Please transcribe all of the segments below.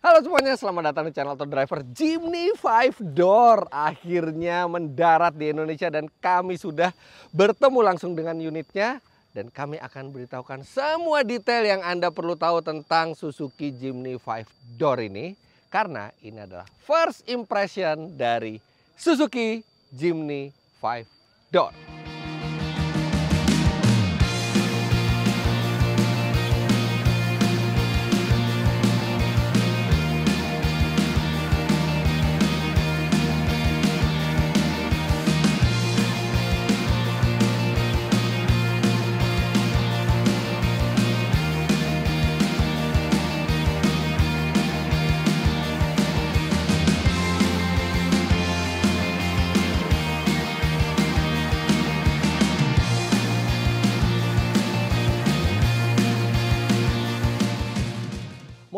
Halo semuanya, selamat datang di channel Auto Driver Jimny Five Door akhirnya mendarat di Indonesia dan kami sudah bertemu langsung dengan unitnya dan kami akan beritahukan semua detail yang Anda perlu tahu tentang Suzuki Jimny Five Door ini karena ini adalah first impression dari Suzuki Jimny Five Door.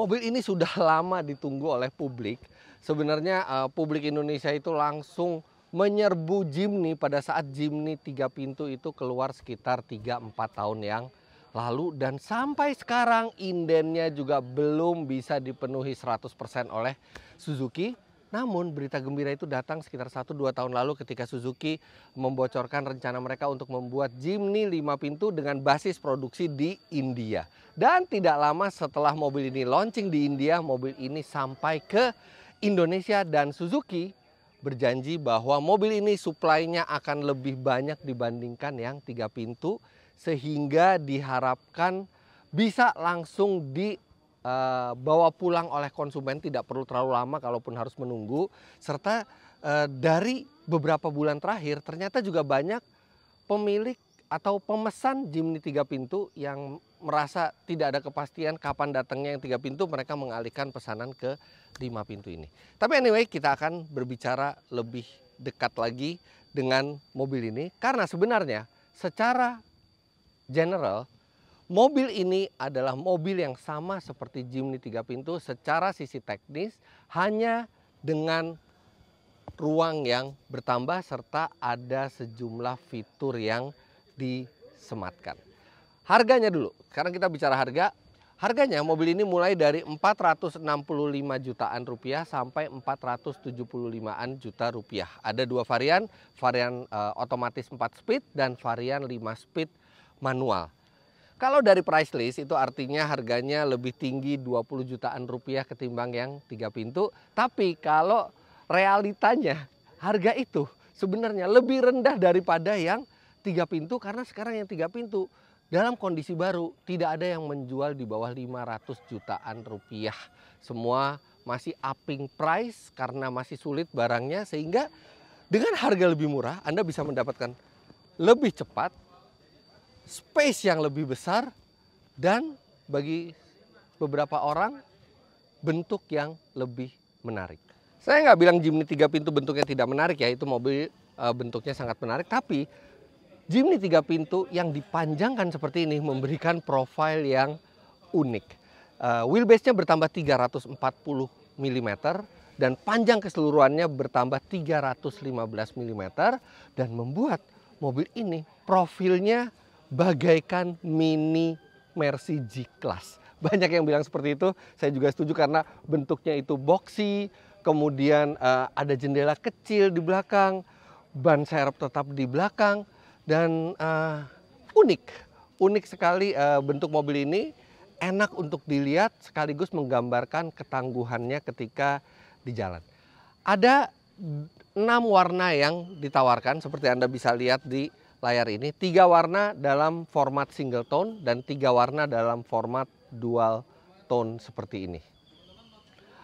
Mobil ini sudah lama ditunggu oleh publik. Sebenarnya uh, publik Indonesia itu langsung menyerbu Jimny pada saat Jimny tiga pintu itu keluar sekitar 3-4 tahun yang lalu dan sampai sekarang indennya juga belum bisa dipenuhi 100% oleh Suzuki. Namun berita gembira itu datang sekitar 1-2 tahun lalu ketika Suzuki membocorkan rencana mereka untuk membuat Jimny 5 pintu dengan basis produksi di India. Dan tidak lama setelah mobil ini launching di India, mobil ini sampai ke Indonesia dan Suzuki berjanji bahwa mobil ini suplainya akan lebih banyak dibandingkan yang tiga pintu sehingga diharapkan bisa langsung di uh, bawa pulang oleh konsumen tidak perlu terlalu lama kalaupun harus menunggu serta uh, dari beberapa bulan terakhir ternyata juga banyak pemilik atau pemesan Jimny tiga pintu yang merasa tidak ada kepastian kapan datangnya yang tiga pintu mereka mengalihkan pesanan ke lima pintu ini. Tapi anyway kita akan berbicara lebih dekat lagi dengan mobil ini karena sebenarnya secara general Mobil ini adalah mobil yang sama seperti Jimny tiga pintu secara sisi teknis hanya dengan ruang yang bertambah serta ada sejumlah fitur yang disematkan. Harganya dulu. Sekarang kita bicara harga. Harganya mobil ini mulai dari 465 jutaan rupiah sampai 475-an juta rupiah. Ada dua varian, varian uh, otomatis 4 speed dan varian 5 speed manual. Kalau dari price list itu artinya harganya lebih tinggi 20 jutaan rupiah ketimbang yang tiga pintu. Tapi kalau realitanya harga itu sebenarnya lebih rendah daripada yang tiga pintu karena sekarang yang tiga pintu dalam kondisi baru tidak ada yang menjual di bawah 500 jutaan rupiah. Semua masih upping price karena masih sulit barangnya sehingga dengan harga lebih murah Anda bisa mendapatkan lebih cepat space yang lebih besar dan bagi beberapa orang bentuk yang lebih menarik. Saya nggak bilang Jimny tiga pintu bentuknya tidak menarik ya, itu mobil e, bentuknya sangat menarik. Tapi Jimny tiga pintu yang dipanjangkan seperti ini memberikan profil yang unik. E, wheelbase-nya bertambah 340 mm dan panjang keseluruhannya bertambah 315 mm dan membuat mobil ini profilnya bagaikan mini Mercy G-Class. Banyak yang bilang seperti itu, saya juga setuju karena bentuknya itu boxy, kemudian uh, ada jendela kecil di belakang, ban serep tetap di belakang, dan uh, unik. Unik sekali uh, bentuk mobil ini, enak untuk dilihat sekaligus menggambarkan ketangguhannya ketika di jalan. Ada enam warna yang ditawarkan seperti Anda bisa lihat di layar ini tiga warna dalam format single tone dan tiga warna dalam format dual tone seperti ini.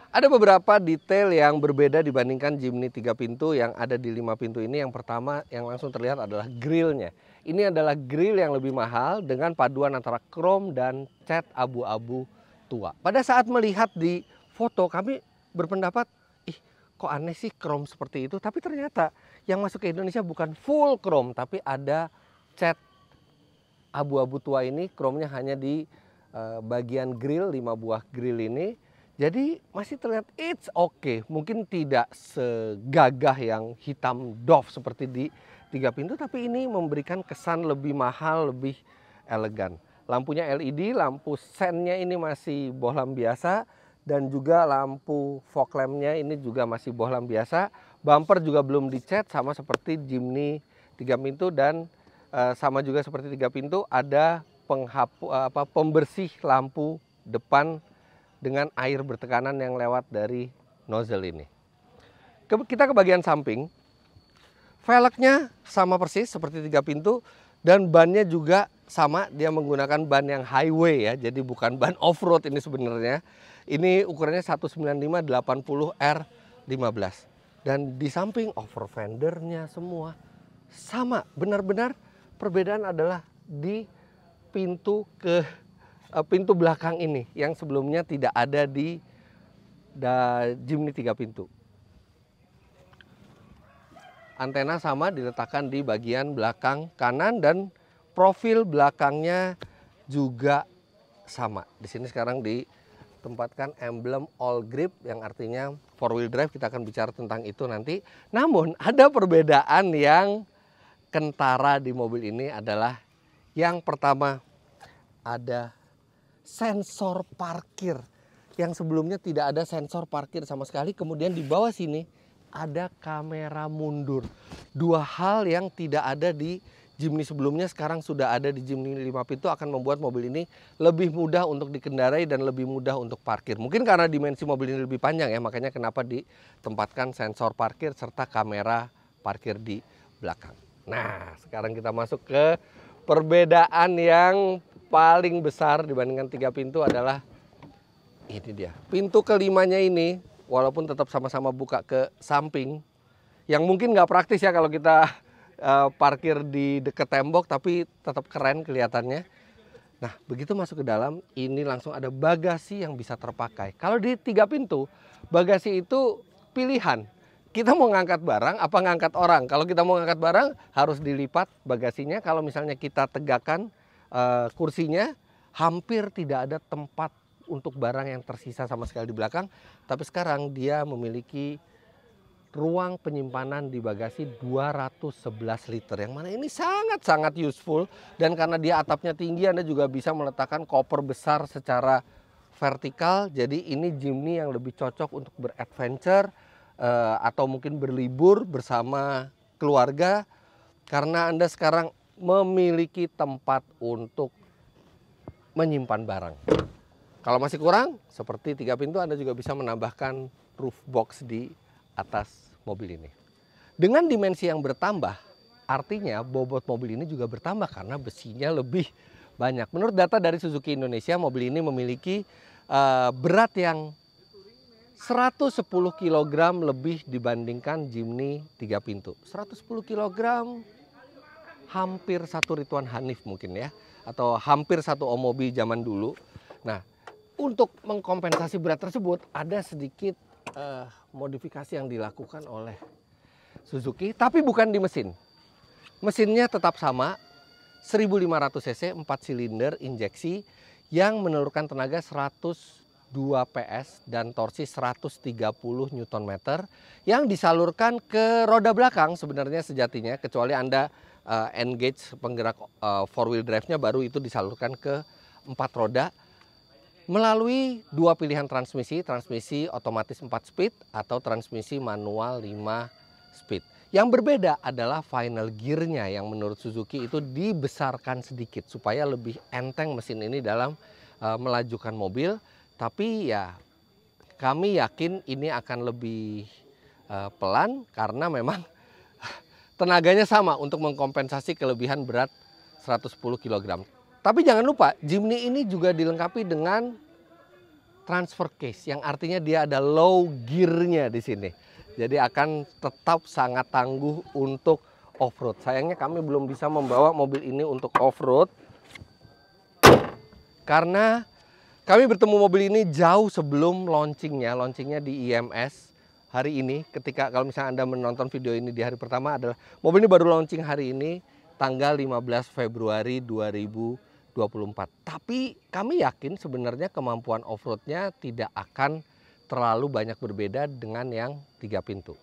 Ada beberapa detail yang berbeda dibandingkan Jimny tiga pintu yang ada di lima pintu ini. Yang pertama yang langsung terlihat adalah grillnya. Ini adalah grill yang lebih mahal dengan paduan antara chrome dan cat abu-abu tua. Pada saat melihat di foto kami berpendapat, ih kok aneh sih chrome seperti itu. Tapi ternyata yang masuk ke Indonesia bukan full chrome tapi ada cat abu-abu tua ini chrome-nya hanya di uh, bagian grill lima buah grill ini jadi masih terlihat it's okay mungkin tidak segagah yang hitam doff seperti di tiga pintu tapi ini memberikan kesan lebih mahal lebih elegan lampunya LED lampu sennya ini masih bohlam biasa dan juga lampu fog lampnya ini juga masih bohlam biasa Bumper juga belum dicat sama seperti Jimny tiga pintu dan uh, sama juga seperti tiga pintu ada penghapu, eh, apa, pembersih lampu depan dengan air bertekanan yang lewat dari nozzle ini. Ke, kita ke bagian samping. Velgnya sama persis seperti tiga pintu dan bannya juga sama dia menggunakan ban yang highway ya jadi bukan ban off road ini sebenarnya ini ukurannya 195 80 R 15 dan di samping over fendernya semua sama, benar-benar perbedaan adalah di pintu ke eh, pintu belakang ini yang sebelumnya tidak ada di da, Jimny tiga pintu. Antena sama diletakkan di bagian belakang kanan dan profil belakangnya juga sama. Di sini sekarang di tempatkan emblem all grip yang artinya four wheel drive kita akan bicara tentang itu nanti. Namun ada perbedaan yang kentara di mobil ini adalah yang pertama ada sensor parkir yang sebelumnya tidak ada sensor parkir sama sekali kemudian di bawah sini ada kamera mundur. Dua hal yang tidak ada di Jimny sebelumnya sekarang sudah ada di Jimny 5 pintu akan membuat mobil ini lebih mudah untuk dikendarai dan lebih mudah untuk parkir. Mungkin karena dimensi mobil ini lebih panjang ya, makanya kenapa ditempatkan sensor parkir serta kamera parkir di belakang. Nah, sekarang kita masuk ke perbedaan yang paling besar dibandingkan tiga pintu adalah ini dia. Pintu kelimanya ini walaupun tetap sama-sama buka ke samping, yang mungkin nggak praktis ya kalau kita uh, parkir di dekat tembok tapi tetap keren kelihatannya. Nah, begitu masuk ke dalam, ini langsung ada bagasi yang bisa terpakai. Kalau di tiga pintu, bagasi itu pilihan. Kita mau ngangkat barang apa ngangkat orang. Kalau kita mau ngangkat barang harus dilipat bagasinya. Kalau misalnya kita tegakkan uh, kursinya, hampir tidak ada tempat untuk barang yang tersisa sama sekali di belakang. Tapi sekarang dia memiliki ruang penyimpanan di bagasi 211 liter yang mana ini sangat-sangat useful dan karena dia atapnya tinggi Anda juga bisa meletakkan koper besar secara vertikal jadi ini Jimny yang lebih cocok untuk beradventure uh, atau mungkin berlibur bersama keluarga karena Anda sekarang memiliki tempat untuk menyimpan barang kalau masih kurang seperti tiga pintu Anda juga bisa menambahkan roof box di atas mobil ini. Dengan dimensi yang bertambah, artinya bobot mobil ini juga bertambah karena besinya lebih banyak. Menurut data dari Suzuki Indonesia, mobil ini memiliki uh, berat yang 110 kg lebih dibandingkan Jimny 3 pintu. 110 kg hampir satu Rituan Hanif mungkin ya. Atau hampir satu Omobi zaman dulu. Nah, untuk mengkompensasi berat tersebut ada sedikit uh, modifikasi yang dilakukan oleh Suzuki, tapi bukan di mesin. Mesinnya tetap sama, 1500 cc 4 silinder injeksi yang menelurkan tenaga 102 PS dan torsi 130 Nm yang disalurkan ke roda belakang sebenarnya sejatinya kecuali Anda uh, engage penggerak uh, four wheel drive-nya baru itu disalurkan ke empat roda melalui dua pilihan transmisi, transmisi otomatis 4 speed atau transmisi manual 5 speed. Yang berbeda adalah final gearnya yang menurut Suzuki itu dibesarkan sedikit supaya lebih enteng mesin ini dalam uh, melajukan mobil. Tapi ya kami yakin ini akan lebih uh, pelan karena memang tenaganya sama untuk mengkompensasi kelebihan berat 110 kg. Tapi jangan lupa, Jimny ini juga dilengkapi dengan transfer case yang artinya dia ada low gearnya di sini. Jadi akan tetap sangat tangguh untuk off-road. Sayangnya kami belum bisa membawa mobil ini untuk off-road karena kami bertemu mobil ini jauh sebelum launchingnya. Launchingnya di IMS hari ini. Ketika kalau misalnya Anda menonton video ini di hari pertama adalah mobil ini baru launching hari ini tanggal 15 Februari 2020. 24. Tapi kami yakin sebenarnya kemampuan off-roadnya tidak akan terlalu banyak berbeda dengan yang tiga pintu.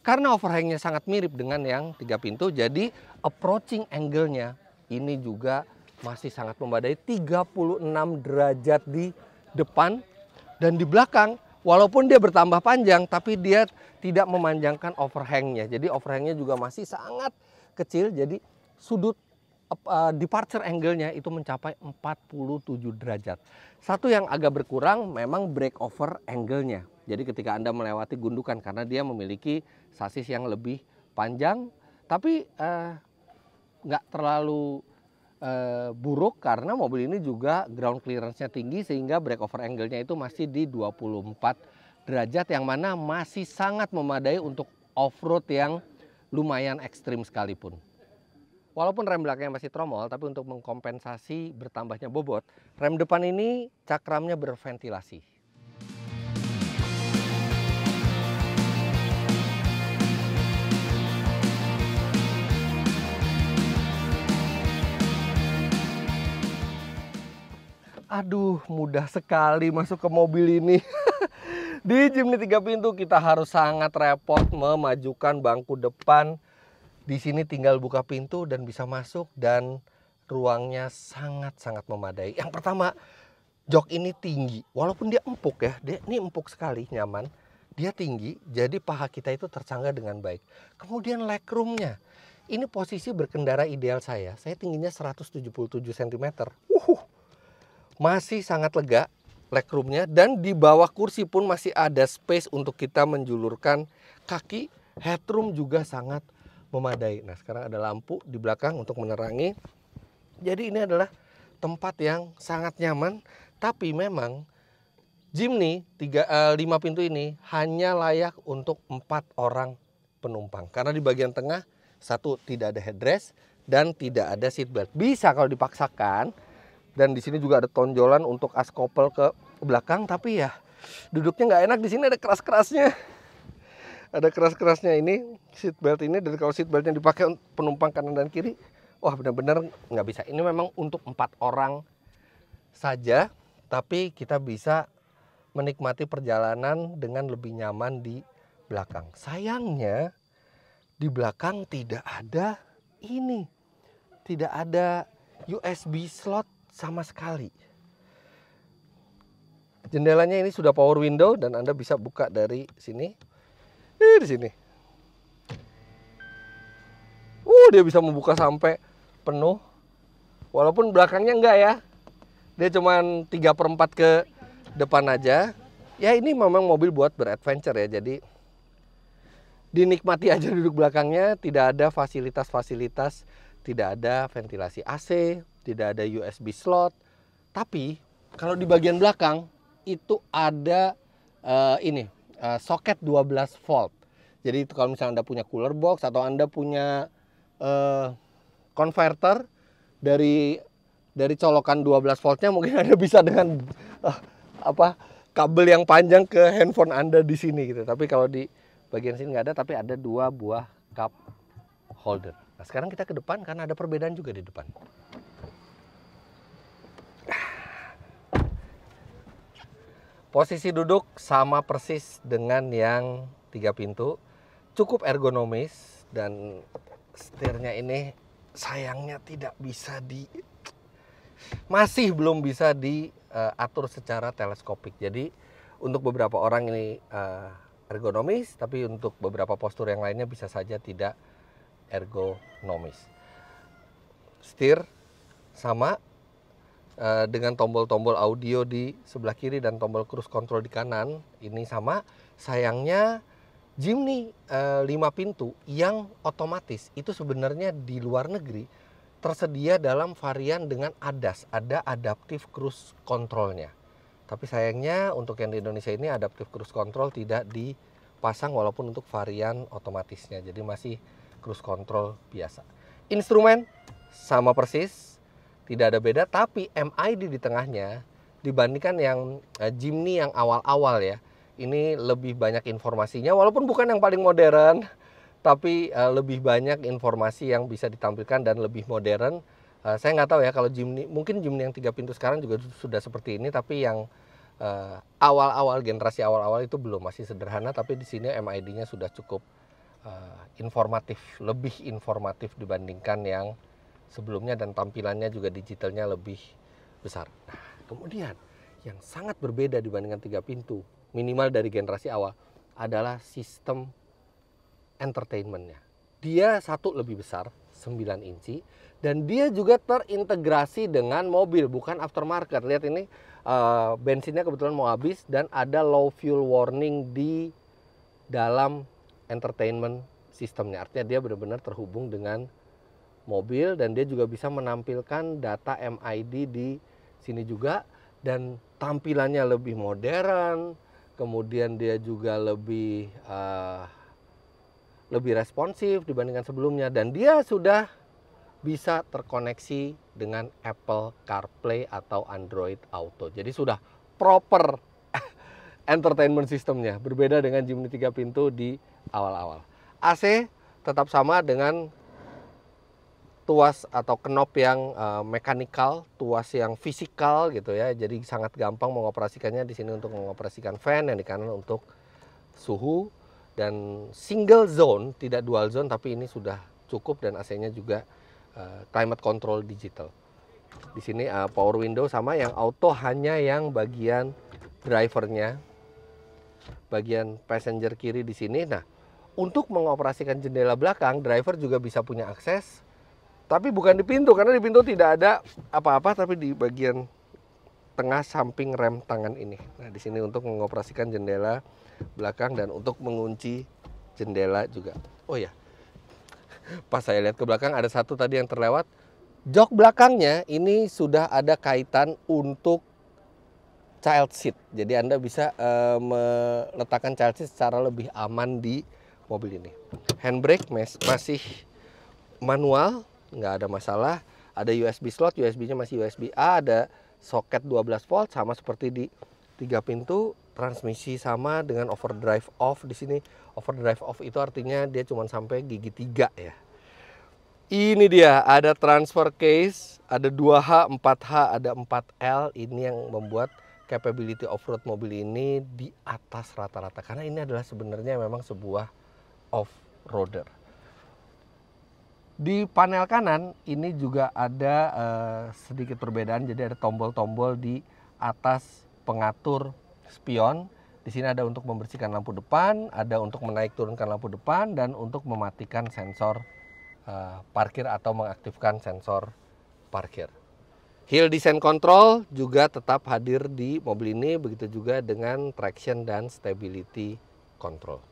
Karena overhangnya sangat mirip dengan yang tiga pintu, jadi approaching angle-nya ini juga masih sangat memadai 36 derajat di depan dan di belakang walaupun dia bertambah panjang tapi dia tidak memanjangkan overhangnya jadi overhangnya juga masih sangat kecil jadi sudut Eh, departure angle-nya itu mencapai 47 derajat. Satu yang agak berkurang memang breakover angle-nya. Jadi ketika Anda melewati gundukan karena dia memiliki sasis yang lebih panjang tapi eh, nggak uh, terlalu uh, buruk karena mobil ini juga ground clearance-nya tinggi sehingga breakover angle-nya itu masih di 24 derajat yang mana masih sangat memadai untuk off-road yang lumayan ekstrim sekalipun. Walaupun rem belakangnya masih tromol, tapi untuk mengkompensasi bertambahnya bobot, rem depan ini cakramnya berventilasi. Aduh, mudah sekali masuk ke mobil ini. Di Jimny tiga pintu kita harus sangat repot memajukan bangku depan di sini tinggal buka pintu dan bisa masuk dan ruangnya sangat-sangat memadai. Yang pertama, jok ini tinggi. Walaupun dia empuk ya, dia ini empuk sekali, nyaman. Dia tinggi, jadi paha kita itu tercanggah dengan baik. Kemudian legroomnya. Ini posisi berkendara ideal saya. Saya tingginya 177 cm. Uhuh. Masih sangat lega legroomnya dan di bawah kursi pun masih ada space untuk kita menjulurkan kaki. Headroom juga sangat memadai. Nah, sekarang ada lampu di belakang untuk menerangi. Jadi ini adalah tempat yang sangat nyaman, tapi memang Jimny 3 5 pintu ini hanya layak untuk empat orang penumpang karena di bagian tengah satu tidak ada headrest dan tidak ada seat belt. Bisa kalau dipaksakan dan di sini juga ada tonjolan untuk as couple ke belakang tapi ya duduknya nggak enak di sini ada keras-kerasnya ada keras-kerasnya ini seat belt ini dan kalau seat beltnya dipakai penumpang kanan dan kiri wah benar-benar nggak bisa ini memang untuk empat orang saja tapi kita bisa menikmati perjalanan dengan lebih nyaman di belakang sayangnya di belakang tidak ada ini tidak ada USB slot sama sekali jendelanya ini sudah power window dan Anda bisa buka dari sini ini di sini. Uh, dia bisa membuka sampai penuh. Walaupun belakangnya enggak ya. Dia cuma 3 per 4 ke depan aja. Ya ini memang mobil buat beradventure ya. Jadi dinikmati aja duduk belakangnya. Tidak ada fasilitas-fasilitas. Tidak ada ventilasi AC. Tidak ada USB slot. Tapi kalau di bagian belakang itu ada uh, ini uh, soket 12 volt. Jadi itu kalau misalnya Anda punya cooler box atau Anda punya uh, converter dari dari colokan 12 voltnya mungkin Anda bisa dengan uh, apa kabel yang panjang ke handphone Anda di sini gitu. Tapi kalau di bagian sini nggak ada, tapi ada dua buah cup holder. Nah sekarang kita ke depan karena ada perbedaan juga di depan. Posisi duduk sama persis dengan yang tiga pintu. Cukup ergonomis dan setirnya ini sayangnya tidak bisa di masih belum bisa diatur uh, secara teleskopik. Jadi untuk beberapa orang ini uh, ergonomis, tapi untuk beberapa postur yang lainnya bisa saja tidak ergonomis. Setir sama Eh, dengan tombol-tombol audio di sebelah kiri dan tombol cruise control di kanan. Ini sama. Sayangnya Jimny e, eh, 5 pintu yang otomatis itu sebenarnya di luar negeri tersedia dalam varian dengan ADAS, ada adaptive cruise controlnya. Tapi sayangnya untuk yang di Indonesia ini adaptive cruise control tidak dipasang walaupun untuk varian otomatisnya. Jadi masih cruise control biasa. Instrumen sama persis, tidak ada beda tapi MID di tengahnya dibandingkan yang uh, Jimny yang awal-awal ya ini lebih banyak informasinya walaupun bukan yang paling modern tapi uh, lebih banyak informasi yang bisa ditampilkan dan lebih modern uh, saya nggak tahu ya kalau Jimny mungkin Jimny yang tiga pintu sekarang juga sudah seperti ini tapi yang uh, awal-awal generasi awal-awal itu belum masih sederhana tapi di sini MID-nya sudah cukup uh, informatif lebih informatif dibandingkan yang sebelumnya dan tampilannya juga digitalnya lebih besar. Nah, kemudian yang sangat berbeda dibandingkan tiga pintu minimal dari generasi awal adalah sistem entertainmentnya. Dia satu lebih besar, 9 inci, dan dia juga terintegrasi dengan mobil, bukan aftermarket. Lihat ini uh, bensinnya kebetulan mau habis dan ada low fuel warning di dalam entertainment sistemnya. Artinya dia benar-benar terhubung dengan mobil dan dia juga bisa menampilkan data MID di sini juga dan tampilannya lebih modern, kemudian dia juga lebih uh, lebih responsif dibandingkan sebelumnya dan dia sudah bisa terkoneksi dengan Apple CarPlay atau Android Auto. Jadi sudah proper entertainment sistemnya berbeda dengan Jimny 3 pintu di awal-awal. AC tetap sama dengan tuas atau knob yang uh, mekanikal, tuas yang fisikal gitu ya. Jadi sangat gampang mengoperasikannya di sini untuk mengoperasikan fan yang di kanan untuk suhu dan single zone, tidak dual zone tapi ini sudah cukup dan AC-nya juga uh, climate control digital. Di sini uh, power window sama yang auto hanya yang bagian drivernya. Bagian passenger kiri di sini. Nah, untuk mengoperasikan jendela belakang, driver juga bisa punya akses tapi bukan di pintu karena di pintu tidak ada apa-apa tapi di bagian tengah samping rem tangan ini. Nah, di sini untuk mengoperasikan jendela belakang dan untuk mengunci jendela juga. Oh ya. Pas saya lihat ke belakang ada satu tadi yang terlewat. Jok belakangnya ini sudah ada kaitan untuk child seat. Jadi Anda bisa eh, meletakkan child seat secara lebih aman di mobil ini. Handbrake masih manual nggak ada masalah. Ada USB slot, USB-nya masih USB A, ada soket 12 volt sama seperti di tiga pintu transmisi sama dengan overdrive off di sini overdrive off itu artinya dia cuma sampai gigi tiga ya ini dia ada transfer case ada 2H 4H ada 4L ini yang membuat capability off-road mobil ini di atas rata-rata karena ini adalah sebenarnya memang sebuah off-roader di panel kanan ini juga ada uh, sedikit perbedaan, jadi ada tombol-tombol di atas pengatur spion. Di sini ada untuk membersihkan lampu depan, ada untuk menaik turunkan lampu depan, dan untuk mematikan sensor uh, parkir atau mengaktifkan sensor parkir. Hill descent control juga tetap hadir di mobil ini, begitu juga dengan traction dan stability control.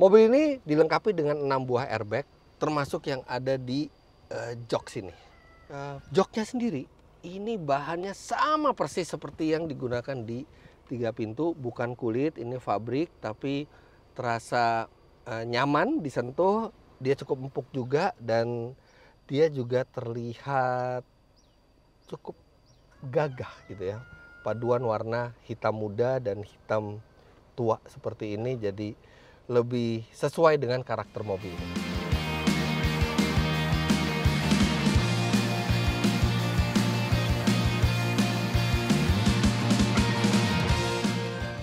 Mobil ini dilengkapi dengan 6 buah airbag termasuk yang ada di uh, jok sini. Uh, joknya sendiri ini bahannya sama persis seperti yang digunakan di tiga pintu, bukan kulit, ini fabrik, tapi terasa uh, nyaman disentuh, dia cukup empuk juga dan dia juga terlihat cukup gagah gitu ya. Paduan warna hitam muda dan hitam tua seperti ini jadi lebih sesuai dengan karakter mobil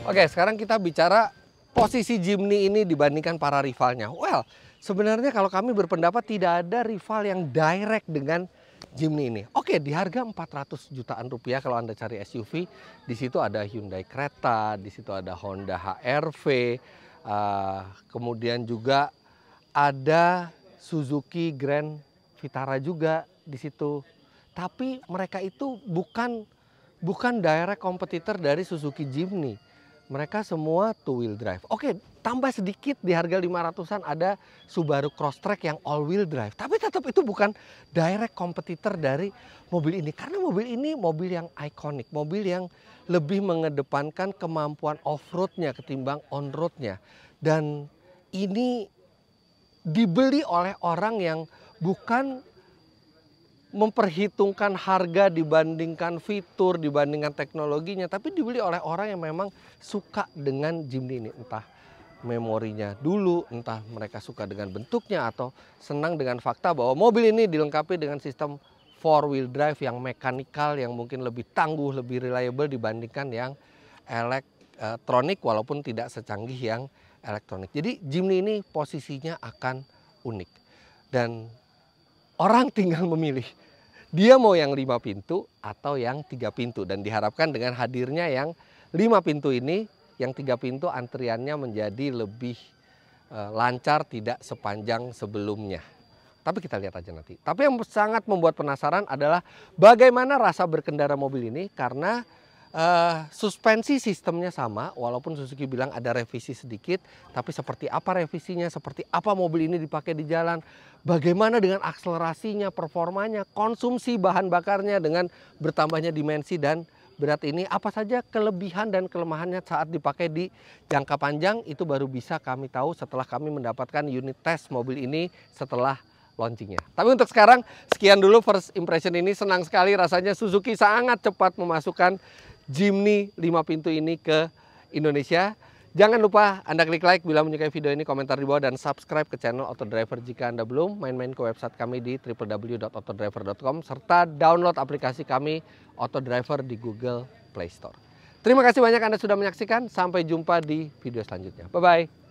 Oke, sekarang kita bicara posisi Jimny ini dibandingkan para rivalnya. Well, sebenarnya kalau kami berpendapat tidak ada rival yang direct dengan Jimny ini. Oke, di harga 400 jutaan rupiah kalau Anda cari SUV, di situ ada Hyundai Creta, di situ ada Honda HR-V, uh, eh, kemudian juga ada Suzuki Grand Vitara juga di situ. Tapi mereka itu bukan bukan direct kompetitor dari Suzuki Jimny mereka semua two wheel drive. Oke, tambah sedikit di harga 500-an ada Subaru Crosstrek yang all wheel drive. Tapi tetap itu bukan direct competitor dari mobil ini karena mobil ini mobil yang ikonik, mobil yang lebih mengedepankan kemampuan off road nya ketimbang on road nya Dan ini dibeli oleh orang yang bukan memperhitungkan harga dibandingkan fitur, dibandingkan teknologinya, tapi dibeli oleh orang yang memang suka dengan Jimny ini, entah memorinya dulu, entah mereka suka dengan bentuknya atau senang dengan fakta bahwa mobil ini dilengkapi dengan sistem four wheel drive yang mekanikal yang mungkin lebih tangguh, lebih reliable dibandingkan yang elektronik walaupun tidak secanggih yang elektronik. Jadi Jimny ini posisinya akan unik. Dan Orang tinggal memilih. Dia mau yang lima pintu atau yang tiga pintu. Dan diharapkan dengan hadirnya yang lima pintu ini, yang tiga pintu antriannya menjadi lebih eh, lancar tidak sepanjang sebelumnya. Tapi kita lihat aja nanti. Tapi yang sangat membuat penasaran adalah bagaimana rasa berkendara mobil ini karena Uh, suspensi sistemnya sama, walaupun Suzuki bilang ada revisi sedikit, tapi seperti apa revisinya, seperti apa mobil ini dipakai di jalan, bagaimana dengan akselerasinya, performanya, konsumsi bahan bakarnya dengan bertambahnya dimensi dan berat ini, apa saja kelebihan dan kelemahannya saat dipakai di jangka panjang, itu baru bisa kami tahu setelah kami mendapatkan unit tes mobil ini setelah launchingnya. Tapi untuk sekarang, sekian dulu first impression ini. Senang sekali rasanya Suzuki sangat cepat memasukkan Jimny 5 pintu ini ke Indonesia. Jangan lupa Anda klik like bila menyukai video ini, komentar di bawah, dan subscribe ke channel Autodriver jika Anda belum. Main-main ke website kami di www.autodriver.com serta download aplikasi kami Autodriver di Google Play Store. Terima kasih banyak Anda sudah menyaksikan. Sampai jumpa di video selanjutnya. Bye-bye.